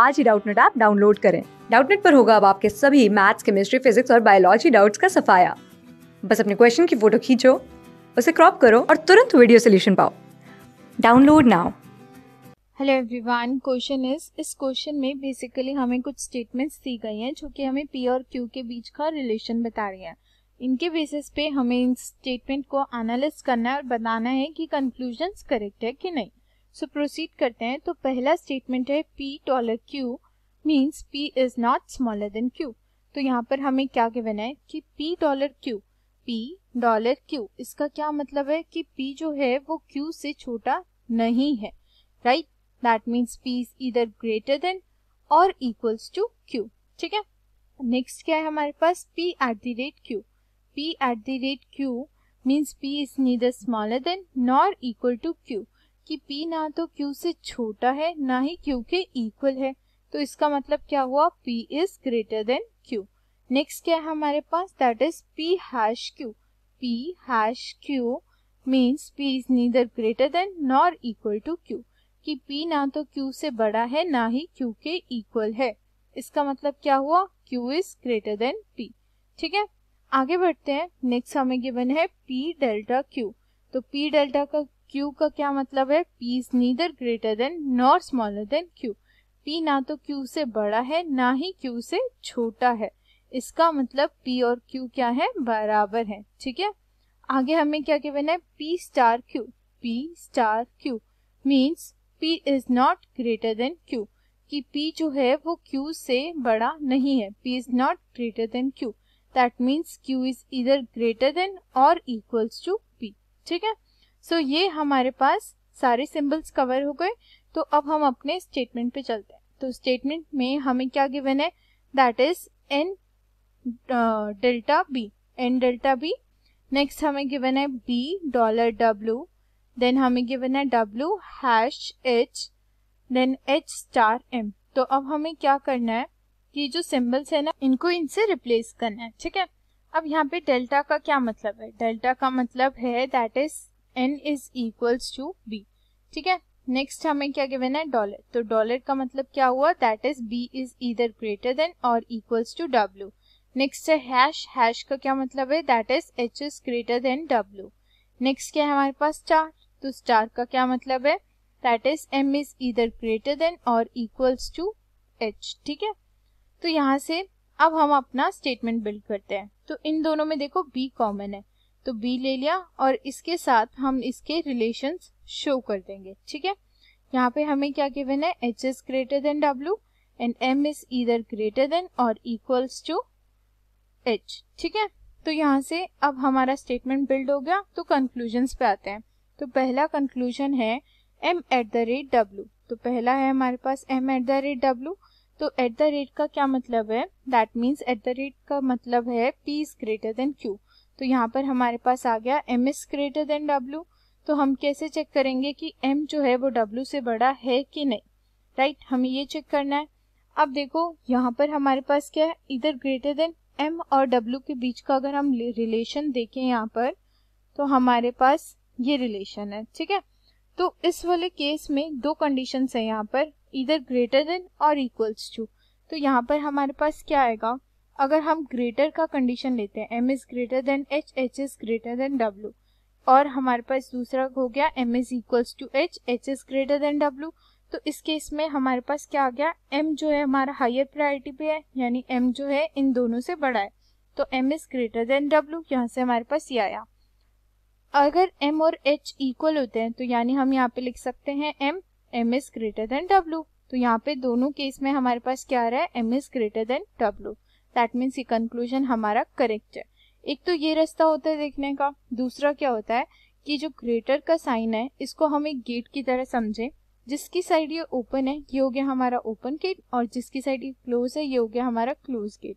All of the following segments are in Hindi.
आज ही डाउटनेट ऐप डाउनलोड करें डाउटनेट पर होगा अब आपके सभी मैथ्स केमिस्ट्री फिजिक्स और बायोलॉजी डाउट्स का सफाया बस अपने क्वेश्चन की फोटो खींचो उसे क्रॉप करो और तुरंत वीडियो सोल्यूशन पाओ download now hello everyone question is इस क्वेश्चन में बेसिकली हमें कुछ स्टेटमेंट्स दी गई हैं जो कि हमें पी और क्यू के बीच का रिलेशन बता रही हैं इनके बेसिस पे हमें इन स्टेटमेंट को एनालिस करना है और बताना है कि कंक्लूजन करेक्ट है कि नहीं सो so, प्रोसीड करते हैं तो पहला स्टेटमेंट है P dollar Q means P is not smaller than Q तो यहाँ पर हमें क्या गिवन है कि P dollar Q P dollar Q इसका क्या मतलब है कि पी जो है वो क्यू से छोटा नहीं है right that means P is इधर ग्रेटर देन और इक्वल्स टू क्यू ठीक है नेक्स्ट क्या है हमारे पास P at the rate Q P at the rate Q means P is neither smaller than nor equal to Q कि p ना तो q से छोटा है ना ही q के इक्वल है तो इसका मतलब क्या हुआ p is greater than q next क्या है हमारे पास that is p hash q p hash q means p is neither greater than nor equal to q कि p ना तो q से बड़ा है ना ही q के इक्वल है इसका मतलब क्या हुआ q is greater than p ठीक है आगे बढ़ते हैं नेक्स्ट हमें गिवन है p डेल्टा q तो p डेल्टा का क्यू का क्या मतलब है P is neither greater than nor smaller than Q P ना तो क्यू से बड़ा है ना ही क्यू से छोटा है इसका मतलब पी और क्यू क्या है बराबर है ठीक है आगे हमें क्या कहना है P star Q P star Q means P is not greater than Q कि पी जो है वो क्यू से बड़ा नहीं है P is not greater than Q that means Q is इधर ग्रेटर देन और इक्वल्स टू पी ठीक है सो so, ये हमारे पास सारे सिंबल्स कवर हो गए तो अब हम अपने स्टेटमेंट पे चलते हैं तो स्टेटमेंट में हमें क्या गिवन है that is N delta B N delta B next हमें गिवन है बी डॉलर डब्ल्यू देन हमें गिवन है W hash H then H star M तो अब हमें क्या करना है कि जो सिंबल्स है ना इनको इनसे रिप्लेस करना है ठीक है अब यहाँ पे डेल्टा का क्या मतलब है डेल्टा का मतलब है that is N is equals to B ठीक है नेक्स्ट हमें क्या गिवन है डॉलर तो डॉलर का मतलब क्या हुआ दैट इज बी इज इधर ग्रेटर देन और इक्वल्स टू डब्ल्यू नेक्स्ट है हैश हैश का क्या मतलब है that is H is greater than W next क्या है हमारे पास स्टार तो स्टार का क्या मतलब है दैट इज एम इज इधर ग्रेटर देन और इक्वल्स टू एच ठीक है तो यहाँ से अब हम अपना स्टेटमेंट बिल्ड करते हैं तो इन दोनों में देखो बी कॉमन है तो बी ले लिया और इसके साथ हम इसके रिलेशन शो कर देंगे ठीक है यहाँ पे हमें क्या गिवन है H is greater than W and M is इधर ग्रेटर देन और इक्वल्स टू एच ठीक है तो यहाँ से अब हमारा स्टेटमेंट बिल्ड हो गया तो कंक्लूजन पे आते हैं तो पहला कंक्लूजन है M at the rate W तो पहला है हमारे पास M at the rate W तो एट द रेट का क्या मतलब है that means at the rate का मतलब है P is greater than Q तो यहाँ पर हमारे पास आ गया M is greater than W तो हम कैसे चेक करेंगे कि एम जो है वो डब्ल्यू से बड़ा है कि नहीं राइट right? हमें ये चेक करना है अब देखो यहाँ पर हमारे पास क्या है इधर ग्रेटर देन एम और डब्ल्यू के बीच का अगर हम रिलेशन देखें यहाँ पर तो हमारे पास ये रिलेशन है ठीक है तो इस वाले केस में दो कंडीशन है यहाँ पर इधर ग्रेटर देन और इक्वल्स टू तो यहाँ पर हमारे पास क्या आएगा अगर हम ग्रेटर का कंडीशन लेते हैं M is greater than H H is greater than W और हमारे पास दूसरा हो गया M is equals to H H is greater than W तो इस केस में हमारे पास क्या आ गया एम जो है हमारा हायर प्रायोरिटी पे है यानी एम जो है इन दोनों से बड़ा है तो M is greater than W यहाँ से हमारे पास ये आया अगर एम और एच इक्वल होते हैं तो यानी हम यहाँ पे लिख सकते हैं M M is greater than W तो यहाँ पे दोनों केस में हमारे पास क्या आ रहा है M is greater than W that means ये कंक्लूजन हमारा करेक्ट है एक तो ये रास्ता होता है देखने का दूसरा क्या होता है कि जो ग्रेटर का साइन है इसको हम एक गेट की तरह समझें जिसकी साइड ये ओपन है ये हो गया हमारा ओपन गेट और जिसकी साइड ये क्लोज है ये हो गया हमारा क्लोज गेट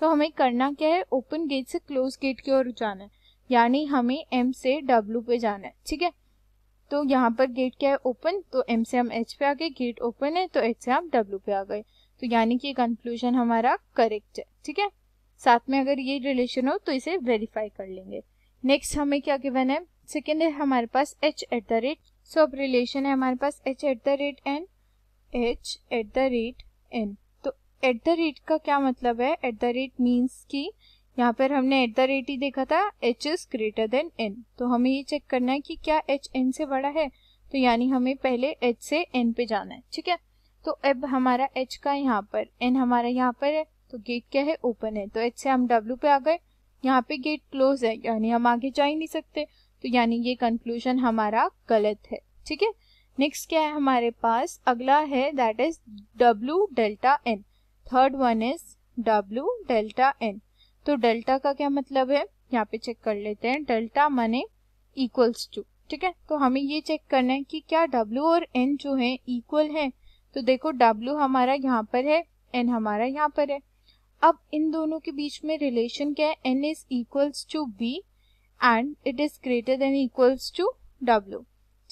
तो हमें करना क्या है ओपन गेट से क्लोज गेट की ओर जाना है यानी हमें एम से डब्ल्यू पे जाना है ठीक है तो यहाँ पर गेट क्या है ओपन तो एम से हम एच पे आ गए गेट ओपन है तो एच से हम डब्ल्यू पे आ गए तो यानी कि कंक्लूजन हमारा करेक्ट है ठीक है साथ में अगर ये रिलेशन हो तो इसे वेरीफाई कर लेंगे नेक्स्ट हमें क्या गिवन है सेकेंड है हमारे पास H at the rate so अब रिलेशन है हमारे पास H at the rate N H at the rate N तो एट द रेट का क्या मतलब है एट द रेट मीन्स कि यहाँ पर हमने एट द रेट ही देखा था H is greater than N तो हमें ये चेक करना है कि क्या एच एन से बड़ा है तो यानी हमें पहले एच से एन पे जाना है ठीक है तो अब हमारा एच का यहाँ पर एन हमारा यहाँ पर है तो गेट क्या है ओपन है तो एच से हम डब्ल्यू पे आ गए यहाँ पे गेट क्लोज है यानी हम आगे जा ही नहीं सकते तो यानी ये कंक्लूजन हमारा गलत है ठीक है नेक्स्ट क्या है हमारे पास अगला है that is W delta N third one is W delta N तो डेल्टा का क्या मतलब है यहाँ पे चेक कर लेते हैं डेल्टा मने इक्वल्स टू ठीक है तो हमें ये चेक करना है कि क्या डब्ल्यू और एन जो है इक्वल है तो देखो W हमारा यहाँ पर है N हमारा यहाँ पर है अब इन दोनों के बीच में रिलेशन क्या है N is equals to B and it is greater than equals to W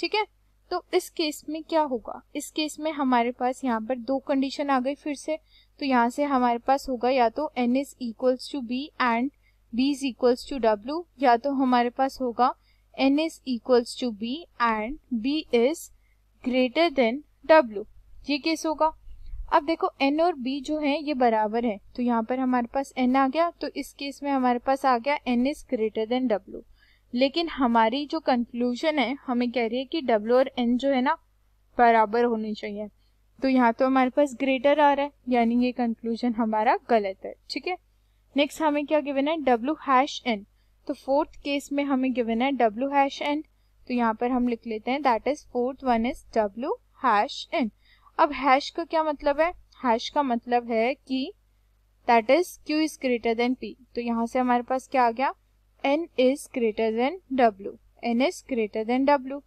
ठीक है तो इस केस में क्या होगा इस केस में हमारे पास यहाँ पर दो कंडीशन आ गई फिर से तो यहाँ से हमारे पास होगा या तो N is equals to B and B is equals to W या तो हमारे पास होगा N is equals to B and B is greater than W ये केस होगा अब देखो एन और बी जो है ये बराबर है तो यहाँ पर हमारे पास एन आ गया तो इस केस में हमारे पास आ गया N is greater than W लेकिन हमारी जो कंक्लूजन है हमें कह रही है कि डब्ल्यू और एन जो है ना बराबर होनी चाहिए तो यहाँ तो हमारे पास ग्रेटर आ रहा है यानी ये कंक्लूजन हमारा गलत है ठीक है नेक्स्ट हमें क्या गिवन है डब्ल्यू हैश एन तो फोर्थ केस में हमें गिवन है डब्ल्यू हैश एन तो यहाँ पर हम लिख लेते हैं that is fourth one is W hash N अब हैश का क्या मतलब है हैश का मतलब है कि that is Q is greater than P तो यहाँ से हमारे पास क्या आ गया N is greater than W N is greater than W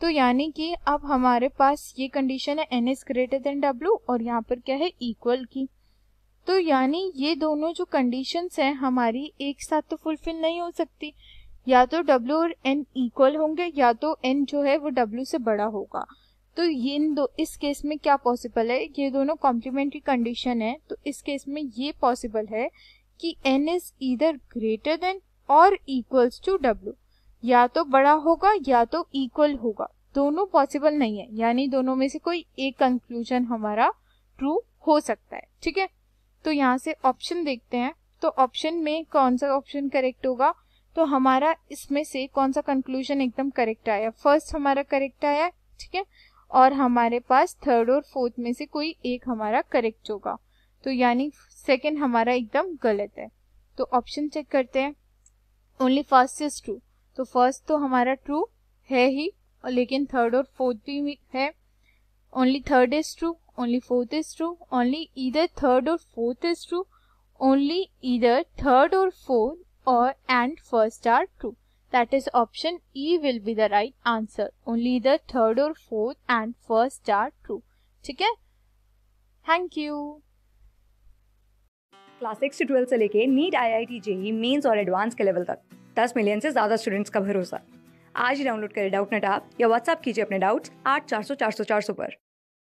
तो यानी कि अब हमारे पास ये कंडीशन है N is greater than W और यहाँ पर क्या है इक्वल की तो यानी ये दोनों जो कंडीशंस हैं हमारी एक साथ तो फुलफिल नहीं हो सकती या तो W और N इक्वल होंगे या तो N जो है वो W से बड़ा होगा तो ये इन दो इस केस में क्या पॉसिबल है ये दोनों कॉम्प्लीमेंट्री कंडीशन है तो इस केस में ये पॉसिबल है कि एन इज इधर ग्रेटर देन और इक्वल्स टू डब्ल्यू या तो बड़ा होगा या तो इक्वल होगा दोनों पॉसिबल नहीं है यानी दोनों में से कोई एक कंक्लूजन हमारा ट्रू हो सकता है ठीक है तो यहाँ से ऑप्शन देखते हैं तो ऑप्शन में कौन सा ऑप्शन करेक्ट होगा तो हमारा इसमें से कौन सा कंक्लूजन एकदम करेक्ट आया फर्स्ट हमारा करेक्ट आया ठीक है और हमारे पास थर्ड और फोर्थ में से कोई एक हमारा करेक्ट होगा तो यानी सेकेंड हमारा एकदम गलत है तो ऑप्शन चेक करते हैं ओनली फर्स्ट इज ट्रू तो फर्स्ट तो हमारा ट्रू है ही और लेकिन थर्ड और फोर्थ भी है only third is true only fourth is true only इधर थर्ड और फोर्थ इज ट्रू ओनली इधर थर्ड और फोर्थ और and first are true that is option E will be the right answer. Only the third or fourth and first are true. ठीक है thank you class six twelfth से लेके NEET I I T JEE mains और एडवांस के लेवल तक दस मिलियन से ज़्यादा स्टूडेंट्स का भरोसा आज ही डाउनलोड करें डाउट नेट आप या व्हाट्सअप कीजिए अपने डाउट्स आठ चार सौ चार सौ चार सौ पर